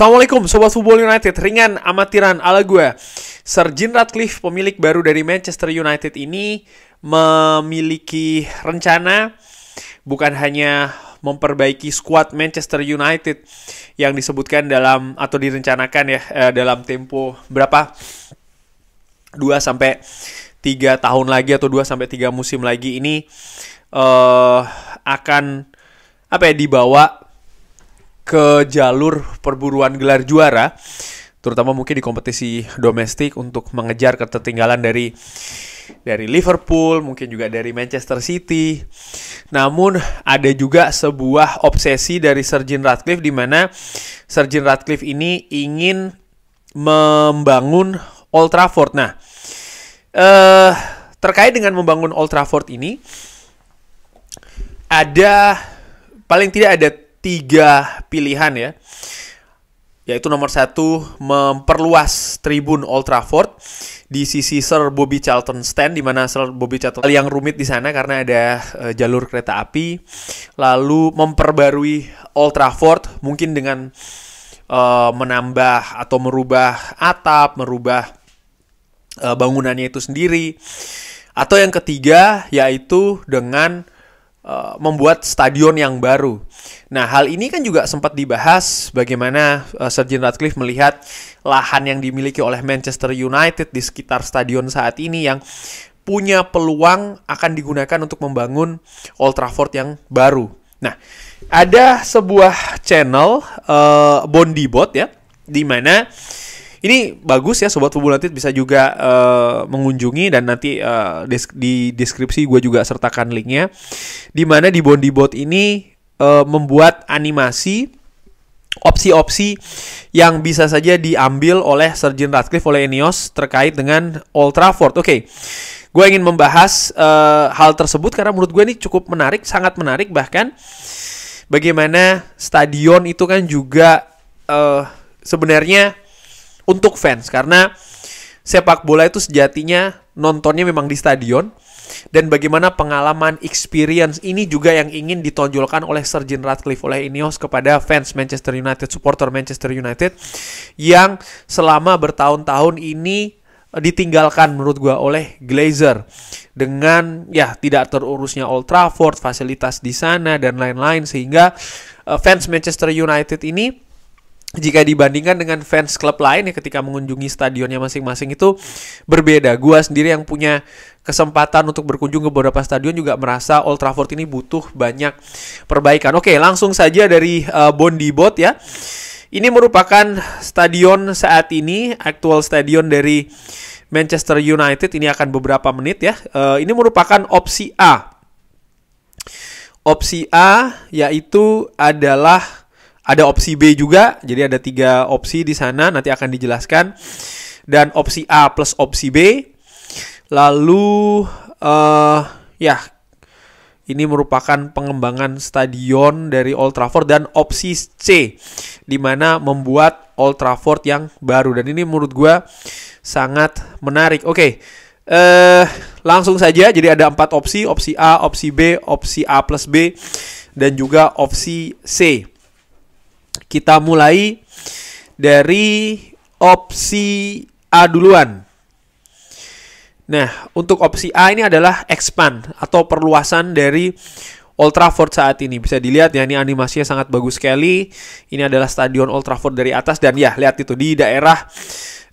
Assalamualaikum Sobat Football United, ringan amatiran ala gue. Sir Jim Ratcliffe, pemilik baru dari Manchester United ini memiliki rencana bukan hanya memperbaiki skuad Manchester United yang disebutkan dalam atau direncanakan ya eh, dalam tempo berapa 2 sampai 3 tahun lagi atau 2 sampai 3 musim lagi ini uh, akan apa ya dibawa ke jalur perburuan gelar juara, terutama mungkin di kompetisi domestik untuk mengejar ketertinggalan dari dari Liverpool, mungkin juga dari Manchester City. Namun ada juga sebuah obsesi dari Sergin Ratcliffe di mana Sergin Ratcliffe ini ingin membangun Old Trafford. Nah, eh terkait dengan membangun Old Trafford ini ada paling tidak ada tiga pilihan ya yaitu nomor satu memperluas tribun Old Trafford di sisi Sir Bobby Charlton Stand di mana Sir Bobby Charlton yang rumit di sana karena ada e, jalur kereta api lalu memperbarui Old Trafford mungkin dengan e, menambah atau merubah atap merubah e, bangunannya itu sendiri atau yang ketiga yaitu dengan e, membuat stadion yang baru Nah, hal ini kan juga sempat dibahas bagaimana uh, Sir Jim Ratcliffe melihat lahan yang dimiliki oleh Manchester United di sekitar stadion saat ini yang punya peluang akan digunakan untuk membangun Old Trafford yang baru. Nah, ada sebuah channel uh, Bot ya, di mana ini bagus ya sobat Fubu Nanti bisa juga uh, mengunjungi dan nanti uh, di deskripsi gue juga sertakan linknya. di mana di Bondi Bot ini uh, membuat animasi opsi-opsi yang bisa saja diambil oleh Sergeant Ratcliffe oleh Ineos terkait dengan Old Trafford. Oke, okay. gue ingin membahas uh, hal tersebut karena menurut gue ini cukup menarik, sangat menarik bahkan bagaimana stadion itu kan juga uh, sebenarnya untuk fans karena sepak bola itu sejatinya nontonnya memang di stadion dan bagaimana pengalaman experience ini juga yang ingin ditonjolkan oleh Sir Jim Ratcliffe oleh Ineos kepada fans Manchester United, supporter Manchester United yang selama bertahun-tahun ini eh, ditinggalkan menurut gua oleh Glazer dengan ya tidak terurusnya Old Trafford, fasilitas di sana dan lain-lain sehingga eh, fans Manchester United ini jika dibandingkan dengan fans klub lain ya ketika mengunjungi stadionnya masing-masing itu berbeda. Gua sendiri yang punya kesempatan untuk berkunjung ke beberapa stadion juga merasa Old Trafford ini butuh banyak perbaikan. Oke, langsung saja dari uh, Bondi Bot ya. Ini merupakan stadion saat ini, actual stadion dari Manchester United. Ini akan beberapa menit ya. Uh, ini merupakan opsi A. Opsi A yaitu adalah ada opsi B juga, jadi ada tiga opsi di sana nanti akan dijelaskan. Dan opsi A plus opsi B. Lalu uh, ya ini merupakan pengembangan stadion dari Old Trafford dan opsi C di mana membuat Old Trafford yang baru dan ini menurut gue sangat menarik. Oke, okay. uh, eh, langsung saja. Jadi ada empat opsi, opsi A, opsi B, opsi A plus B, dan juga opsi C. Kita mulai dari opsi A duluan. Nah, untuk opsi A ini adalah expand atau perluasan dari Old Trafford saat ini. Bisa dilihat ya, ini animasinya sangat bagus sekali. Ini adalah stadion Old Trafford dari atas dan ya, lihat itu di daerah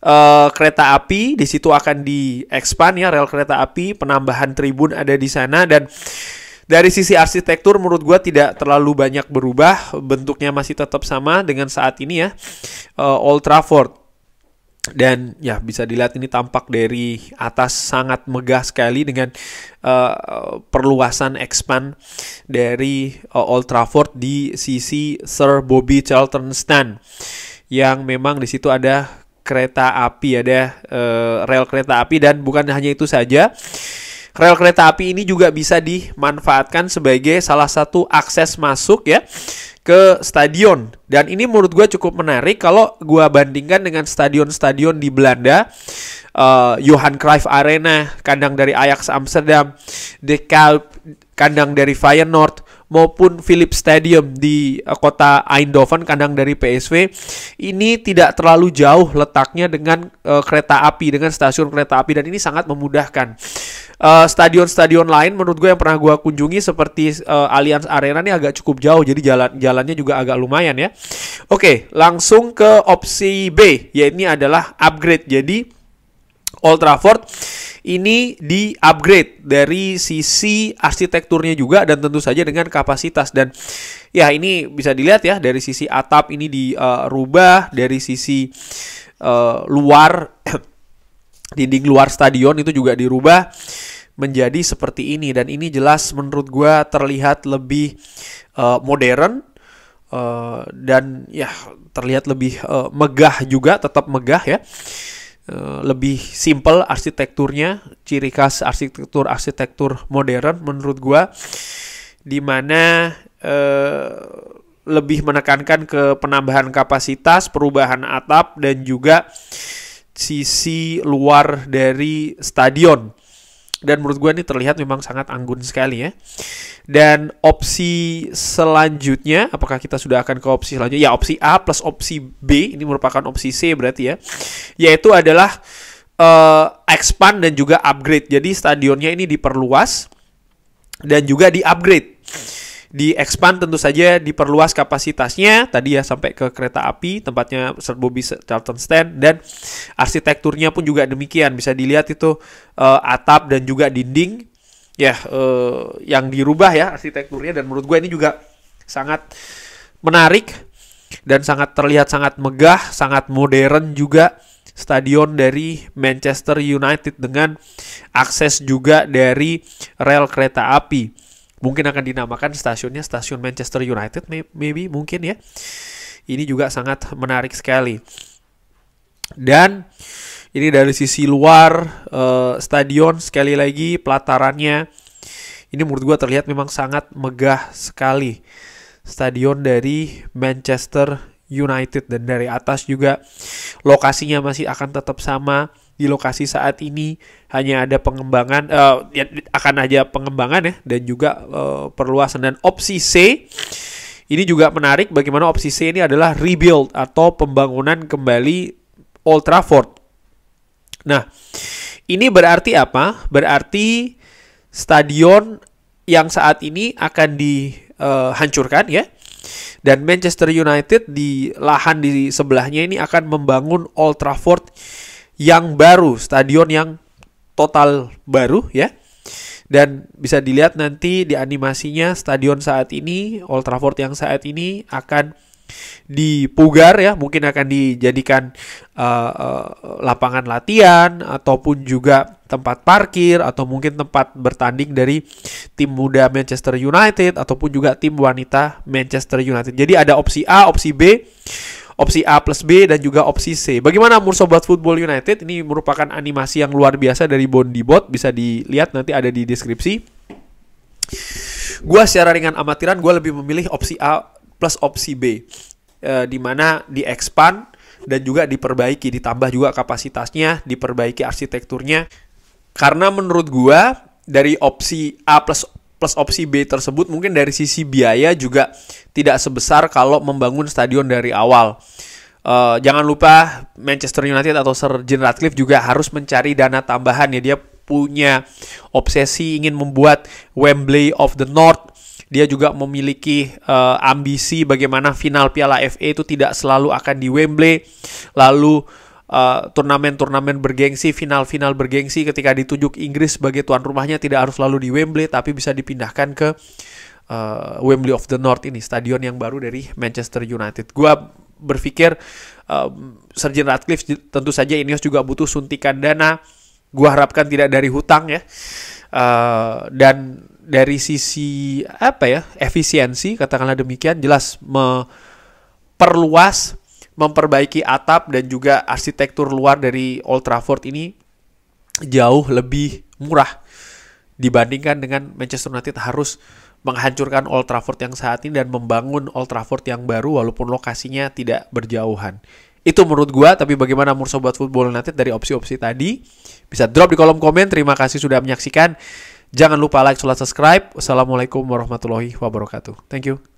uh, kereta api, di situ akan di-expand ya rel kereta api, penambahan tribun ada di sana dan dari sisi arsitektur menurut gue tidak terlalu banyak berubah, bentuknya masih tetap sama dengan saat ini ya, uh, Old Trafford. Dan ya bisa dilihat ini tampak dari atas sangat megah sekali dengan uh, perluasan expand dari uh, Old Trafford di sisi Sir Bobby Charlton Stand yang memang di situ ada kereta api ada uh, rel kereta api dan bukan hanya itu saja Rel kereta api ini juga bisa dimanfaatkan sebagai salah satu akses masuk ya ke stadion. Dan ini menurut gue cukup menarik kalau gue bandingkan dengan stadion-stadion di Belanda. Uh, Johan Cruyff Arena, kandang dari Ajax Amsterdam, De Kalp, kandang dari Feyenoord, maupun Philips Stadium di eh, kota Eindhoven kandang dari PSV ini tidak terlalu jauh letaknya dengan uh, kereta api dengan stasiun kereta api dan ini sangat memudahkan stadion eh, stadion-stadion lain menurut gue yang pernah gue kunjungi seperti uh, Allianz Arena ini agak cukup jauh jadi jalan jalannya juga agak lumayan ya. Oke, langsung ke opsi B yaitu adalah upgrade. Jadi Old Trafford ini di upgrade dari sisi arsitekturnya juga dan tentu saja dengan kapasitas dan ya ini bisa dilihat ya dari sisi atap ini dirubah dari sisi uh, luar dinding luar stadion itu juga dirubah menjadi seperti ini dan ini jelas menurut gue terlihat lebih uh, modern uh, dan ya terlihat lebih uh, megah juga tetap megah ya uh, lebih simple arsitekturnya ciri khas arsitektur arsitektur modern menurut gue dimana uh, lebih menekankan ke penambahan kapasitas perubahan atap dan juga sisi luar dari stadion dan menurut gue ini terlihat memang sangat anggun sekali ya. Dan opsi selanjutnya, apakah kita sudah akan ke opsi selanjutnya? Ya opsi A plus opsi B, ini merupakan opsi C berarti ya. Yaitu adalah uh, expand dan juga upgrade. Jadi stadionnya ini diperluas dan juga di-upgrade di expand tentu saja diperluas kapasitasnya tadi ya sampai ke kereta api tempatnya Sir Bobby Charlton Stand dan arsitekturnya pun juga demikian bisa dilihat itu uh, atap dan juga dinding ya uh, yang dirubah ya arsitekturnya dan menurut gue ini juga sangat menarik dan sangat terlihat sangat megah sangat modern juga stadion dari Manchester United dengan akses juga dari rel kereta api. Mungkin akan dinamakan stasiunnya stasiun Manchester United, maybe mungkin ya. Ini juga sangat menarik sekali. Dan ini dari sisi luar eh, stadion sekali lagi pelatarannya ini menurut gua terlihat memang sangat megah sekali stadion dari Manchester United dan dari atas juga lokasinya masih akan tetap sama di lokasi saat ini hanya ada pengembangan uh, ya, akan ada pengembangan ya dan juga uh, perluasan dan opsi C ini juga menarik bagaimana opsi C ini adalah rebuild atau pembangunan kembali Old Trafford. Nah, ini berarti apa? Berarti stadion yang saat ini akan dihancurkan eh, ya. Dan Manchester United di lahan di sebelahnya ini akan membangun Old Trafford yang baru, stadion yang total baru ya. Dan bisa dilihat nanti di animasinya stadion saat ini, Old Trafford yang saat ini akan dipugar ya, mungkin akan dijadikan uh, uh, lapangan latihan ataupun juga tempat parkir atau mungkin tempat bertanding dari tim muda Manchester United ataupun juga tim wanita Manchester United. Jadi ada opsi A, opsi B opsi A plus B dan juga opsi C. Bagaimana mursobat Sobat Football United? Ini merupakan animasi yang luar biasa dari Bot. bisa dilihat nanti ada di deskripsi. Gua secara ringan amatiran gue lebih memilih opsi A plus opsi B. E, di mana di expand dan juga diperbaiki, ditambah juga kapasitasnya, diperbaiki arsitekturnya. Karena menurut gue dari opsi A plus plus opsi B tersebut mungkin dari sisi biaya juga tidak sebesar kalau membangun stadion dari awal. Uh, jangan lupa Manchester United atau Sir Jim Ratcliffe juga harus mencari dana tambahan ya dia punya obsesi ingin membuat Wembley of the North. Dia juga memiliki uh, ambisi bagaimana final Piala FA itu tidak selalu akan di Wembley. Lalu Eh, turnamen-turnamen uh, bergengsi, final-final bergengsi ketika ditunjuk Inggris sebagai tuan rumahnya tidak harus lalu di Wembley tapi bisa dipindahkan ke uh, Wembley of the North ini, stadion yang baru dari Manchester United. Gua berpikir um, eh, Sergeant Ratcliffe tentu saja ini juga butuh suntikan dana. Gua harapkan tidak dari hutang ya. Uh, dan dari sisi apa ya efisiensi katakanlah demikian jelas memperluas memperbaiki atap dan juga arsitektur luar dari Old Trafford ini jauh lebih murah dibandingkan dengan Manchester United harus menghancurkan Old Trafford yang saat ini dan membangun Old Trafford yang baru walaupun lokasinya tidak berjauhan. Itu menurut gua, tapi bagaimana menurut sobat football United dari opsi-opsi tadi? Bisa drop di kolom komen. Terima kasih sudah menyaksikan. Jangan lupa like, subscribe. Wassalamualaikum warahmatullahi wabarakatuh. Thank you.